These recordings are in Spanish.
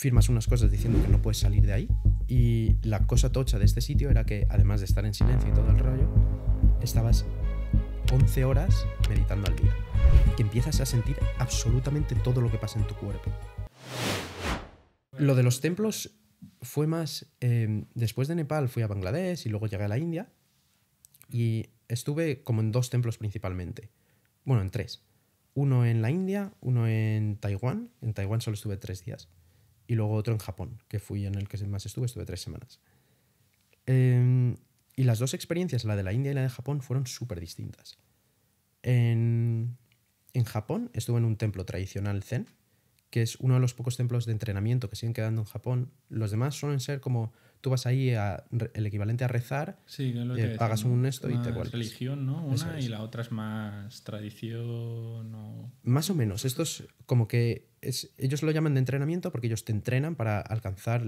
firmas unas cosas diciendo que no puedes salir de ahí. Y la cosa tocha de este sitio era que, además de estar en silencio y todo el rollo, estabas 11 horas meditando al día. Que empiezas a sentir absolutamente todo lo que pasa en tu cuerpo. Lo de los templos fue más... Em, después de Nepal fui a Bangladesh y luego llegué a la India. Y estuve como en dos templos principalmente. Bueno, en tres. Uno en la India, uno en Taiwán. En Taiwán solo estuve tres días y luego otro en Japón, que fui en el que más estuve, estuve tres semanas. Em, y las dos experiencias, la de la India y la de Japón, fueron súper distintas. En, Japón estuve en un templo tradicional zen, que es uno de los pocos templos de entrenamiento que siguen quedando en Japón. Los demás suelen ser como tú vas ahí a, el equivalente a rezar, eh, pagas un esto y te vuelves. religión, ¿no? Una y la otra es más tradición. Más o menos. Esto es como que ellos lo llaman de entrenamiento porque ellos te entrenan para alcanzar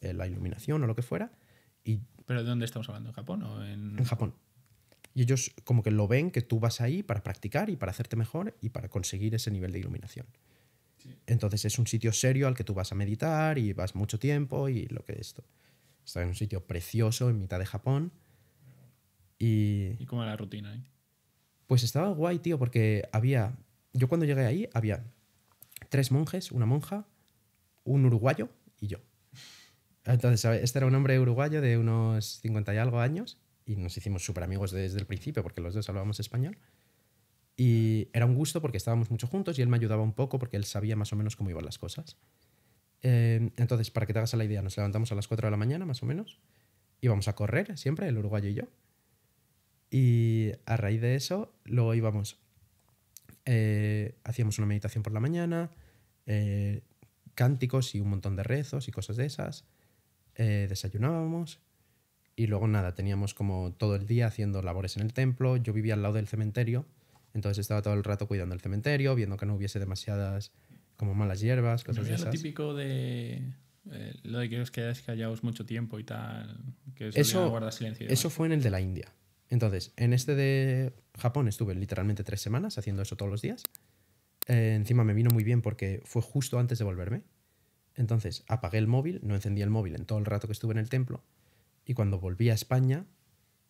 eh, la, iluminación o lo que fuera. Y ¿Pero de dónde estamos hablando? ¿En Japón o en...? Japón. Y ellos como que lo ven que tú vas ahí para practicar y para hacerte mejor y para conseguir ese nivel de iluminación. Entonces es un sitio serio al que tú vas a meditar y vas mucho tiempo y lo que esto. Está en un sitio precioso en mitad de Japón. ¿Y, ¿Y cómo era la rutina ahí? Pues estaba guay, tío, porque había... Yo cuando llegué ahí había tres monjes, una monja, un uruguayo y yo. Entonces, este era un hombre uruguayo de unos 50 y algo años y nos hicimos súper amigos desde el principio porque los dos hablábamos español. Y era un gusto porque estábamos mucho juntos y él me ayudaba un poco porque él sabía más o menos cómo iban las cosas. Em, entonces, para que te hagas la idea, nos levantamos a las 4 de la mañana más o menos. Íbamos a correr siempre, el uruguayo y yo. Y a raíz de eso, luego íbamos, eh, hacíamos una meditación por la mañana, eh, cánticos y un montón de rezos y cosas de esas. Eh, desayunábamos y luego nada, teníamos como todo el día haciendo labores en el templo. Yo vivía al lado del cementerio, entonces estaba todo el rato cuidando el cementerio, viendo que no hubiese demasiadas como malas hierbas, cosas de esas. Lo típico de eh, lo de que os quedáis callados mucho tiempo y tal, que eso, silencio. Eso fue en el de la India. Entonces, en este de Japón estuve literalmente tres semanas haciendo eso todos los días. Eh, encima me vino muy bien porque fue justo antes de volverme. Entonces apagué el móvil, no encendí el móvil en todo el rato que estuve en el templo. Y cuando volví a España,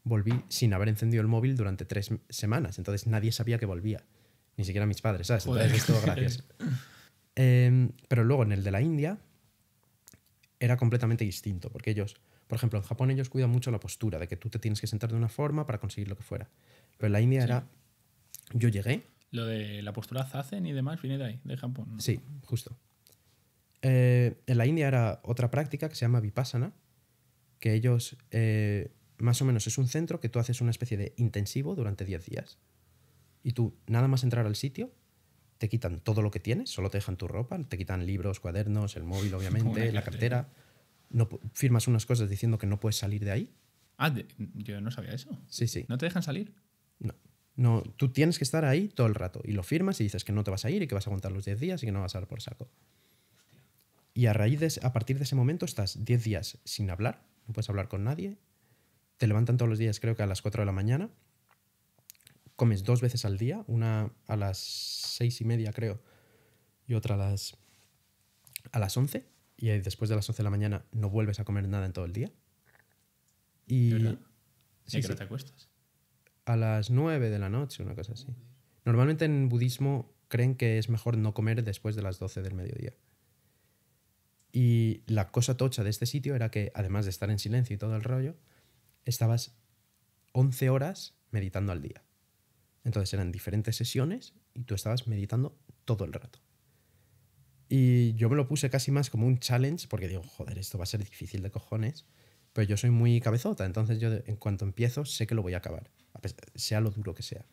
volví sin haber encendido el móvil durante tres semanas. Entonces nadie sabía que volvía. Ni siquiera mis padres, ¿sabes? gracias. Em, pero luego en el de la India era completamente distinto, porque ellos, por ejemplo, en Japón ellos cuidan mucho la postura, de que tú te tienes que sentar de una forma para conseguir lo que fuera. Pero en la India era, yo llegué, lo de la postura hacen y demás viene de ahí, de Japón. Sí, justo. Eh, en la India era otra práctica que se llama vipassana, que ellos, eh, más o menos es un centro que tú haces una especie de intensivo durante 10 días. Y tú, nada más entrar al sitio, te quitan todo lo que tienes, solo te dejan tu ropa, te quitan libros, cuadernos, el móvil, obviamente, la cartera. No, firmas unas cosas diciendo que no puedes salir de ahí. Ah, yo no sabía eso. Sí, sí. ¿No te dejan salir? No. No, tú tienes que estar ahí todo el rato. Y lo firmas y dices que no te vas a ir y que vas a aguantar los 10 días y que no vas a dar por saco. Y a raíz de, a partir de ese momento estás 10 días sin hablar, no puedes hablar con nadie. Te levantan todos los días, creo que a las 4 de la mañana. Comes dos veces al día, una a las 6 y media, creo, y otra a las, a las 11. Y después de las 11 de la mañana no vuelves a comer nada en todo el día. ¿Y, ¿Y sí, que te acuestas? a las 9 de la noche, una cosa así. Normalmente en budismo creen que es mejor no comer después de las 12 del mediodía. Y la cosa tocha de este sitio era que, además de estar en silencio y todo el rollo, estabas 11 horas meditando al día. Entonces eran diferentes sesiones y tú estabas meditando todo el rato. Y yo me lo puse casi más como un challenge, porque digo, joder, esto va a ser difícil de cojones. Pero yo soy muy cabezota, entonces yo en cuanto empiezo sé que lo voy a acabar, sea lo duro que sea.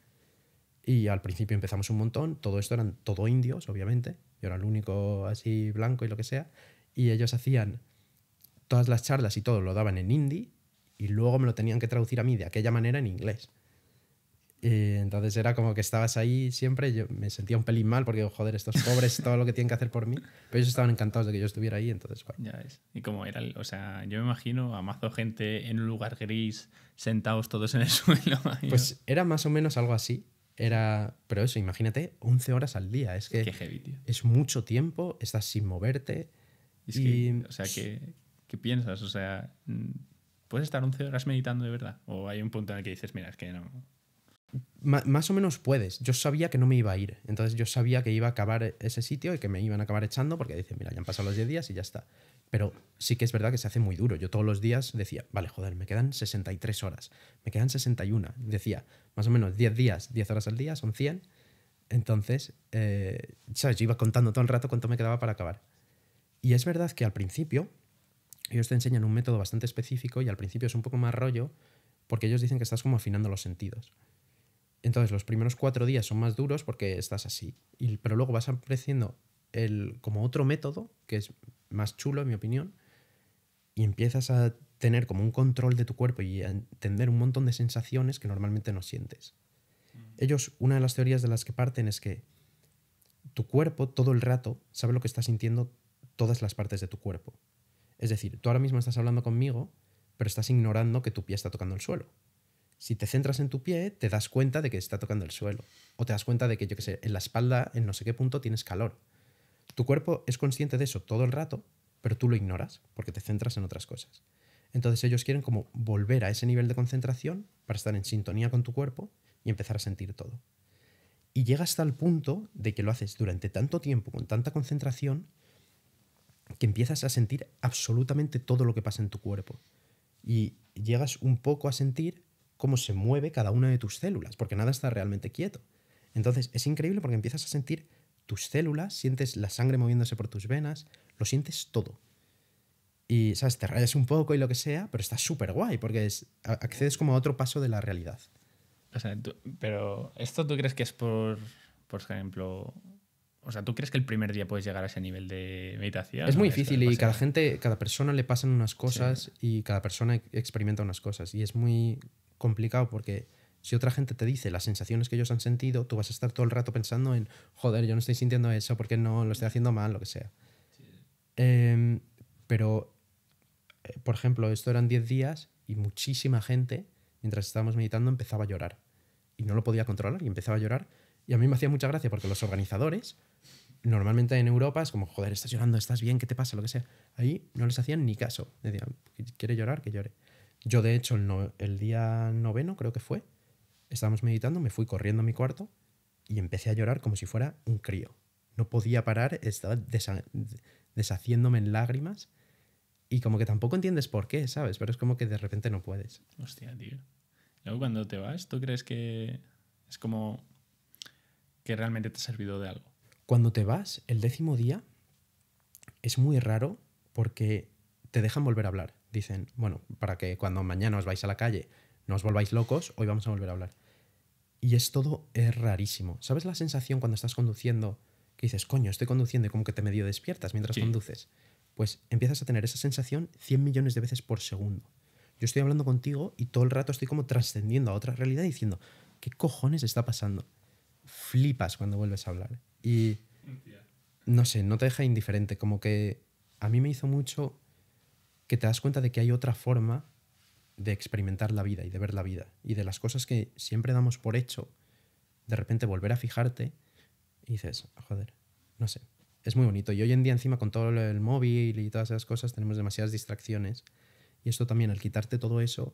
Y al principio empezamos un montón, todo esto eran todo indios, obviamente, yo era el único así blanco y lo que sea, y ellos hacían todas las charlas y todo lo daban en hindi, y luego me lo tenían que traducir a mí de aquella manera en inglés. Eh, entonces era como que estabas ahí siempre, yo me sentía un pelín mal porque, joder, estos pobres, todo lo que tienen que hacer por mí, pero ellos estaban encantados de que yo estuviera ahí, entonces... Bueno. Ya Y como era, o sea, yo me imagino a mazo gente en un lugar gris, sentados todos en el suelo. Pues era más o menos algo así, era, pero eso, imagínate, 11 horas al día, es que es mucho tiempo, estás sin moverte. y... o sea, ¿qué, ¿qué piensas? O sea, mm, ¿puedes estar 11 horas meditando de verdad? ¿O hay un punto en el que dices, mira, es que no más o menos puedes. Yo sabía que no me iba a ir. Entonces yo sabía que iba a acabar ese sitio y que me iban a acabar echando porque dicen, mira, ya han pasado los 10 días y ya está. Pero sí que es verdad que se hace muy duro. Yo todos los días decía, vale, joder, me quedan 63 horas, me quedan 61. Decía, más o menos 10 días, 10 horas al día, son 100. Entonces, eh, ¿sabes? Yo iba contando todo el rato cuánto me quedaba para acabar. Y es verdad que al principio, ellos te enseñan un método bastante específico y al principio es un poco más rollo porque ellos dicen que estás como afinando los sentidos. Entonces los primeros cuatro días son más duros porque estás así, pero luego vas apreciando el, como otro método, que es más chulo en mi opinión, y empiezas a tener como un control de tu cuerpo y a entender un montón de sensaciones que normalmente no sientes. Mm. Ellos, una de las teorías de las que parten es que tu cuerpo todo el rato sabe lo que está sintiendo todas las partes de tu cuerpo. Es decir, tú ahora mismo estás hablando conmigo, pero estás ignorando que tu pie está tocando el suelo. Si te centras en tu pie, te das cuenta de que está tocando el suelo. O te das cuenta de que, yo qué sé, en la espalda, en no sé qué punto, tienes calor. Tu cuerpo es consciente de eso todo el rato, pero tú lo ignoras porque te centras en otras cosas. Entonces ellos quieren como volver a ese nivel de concentración para estar en sintonía con tu cuerpo y empezar a sentir todo. Y llega hasta el punto de que lo haces durante tanto tiempo, con tanta concentración, que empiezas a sentir absolutamente todo lo que pasa en tu cuerpo. Y llegas un poco a sentir cómo se mueve cada una de tus células, porque nada está realmente quieto. Entonces es increíble porque empiezas a sentir tus células, sientes la sangre moviéndose por tus venas, lo sientes todo. Y, ¿sabes? Te rayas un poco y lo que sea, pero está súper guay porque accedes como a otro paso de la realidad. O sea, pero ¿esto tú crees que es por, por ejemplo, o sea, ¿tú crees que el primer día puedes llegar a ese nivel de meditación? Es muy difícil y cada gente, cada persona le pasan unas cosas y cada persona experimenta unas cosas. Y es muy complicado porque si otra gente te dice las sensaciones que ellos han sentido, tú vas a estar todo el rato pensando en, joder, yo no estoy sintiendo eso porque no lo estoy haciendo mal, lo que sea. Em, pero, eh, por ejemplo, esto eran 10 días y muchísima gente, mientras estábamos meditando, empezaba a llorar. Y no lo podía controlar y empezaba a llorar. Y a mí me hacía mucha gracia porque los organizadores, normalmente en Europa es como, joder, estás llorando, estás bien, ¿qué te pasa? Lo que sea. Ahí no les hacían ni caso. Decían, quiere llorar, que llore. Yo, de hecho, el, día noveno, creo que fue, estábamos meditando, me fui corriendo a mi cuarto y empecé a llorar como si fuera un crío. No podía parar, estaba deshaciéndome en lágrimas y como que tampoco entiendes por qué, ¿sabes? Pero es como que de repente no puedes. Hostia, tío. Luego cuando te vas, ¿tú crees que es como que realmente te ha servido de algo? Cuando te vas, el décimo día es muy raro porque te dejan volver a hablar dicen, bueno, para que cuando mañana os vais a la calle no os volváis locos, hoy vamos a volver a hablar. Y es todo, rarísimo. ¿Sabes la sensación cuando estás conduciendo que dices, coño, estoy conduciendo y como que te medio despiertas mientras conduces? Pues empiezas a tener esa sensación 100 millones de veces por segundo. Yo estoy hablando contigo y todo el rato estoy como trascendiendo a otra realidad diciendo, ¿qué cojones está pasando? Flipas cuando vuelves a hablar. Y no sé, no te deja indiferente, como que a mí me hizo mucho que te das cuenta de que hay otra forma de experimentar la vida y de ver la vida. Y de las cosas que siempre damos por hecho, de repente volver a fijarte y dices, joder, no sé, es muy bonito. Y hoy en día encima con todo el móvil y todas esas cosas tenemos demasiadas distracciones. Y esto también, al quitarte todo eso,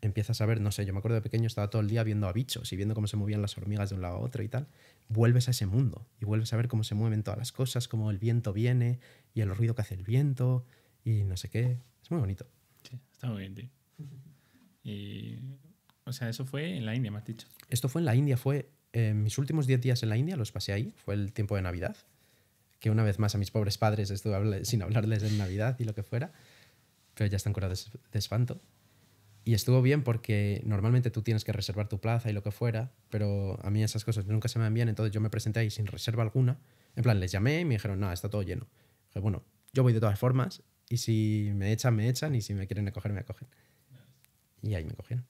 empiezas a ver, no sé, yo me acuerdo de pequeño estaba todo el día viendo a bichos y viendo cómo se movían las hormigas de un lado a otro y tal. Vuelves a ese mundo y vuelves a ver cómo se mueven todas las cosas, cómo el viento viene y el ruido que hace el viento y no sé qué. Es muy bonito. Sí, está muy bien, tío. o sea, eso fue en la India, dicho. Esto fue en la India, fue eh, mis últimos 10 días en la India, los pasé ahí, fue el tiempo de Navidad, que una vez más a mis pobres padres estuve sin hablarles de Navidad y lo que fuera, pero ya están curados de espanto. Y estuvo bien porque normalmente tú tienes que reservar tu plaza y lo que fuera, pero a mí esas cosas nunca se me bien entonces yo me presenté ahí sin reserva alguna. En plan, les llamé y me dijeron, no, está todo lleno. bueno, yo voy de todas formas y si me echan, me echan. Y si me quieren acoger, me acogen. Y ahí me cogieron.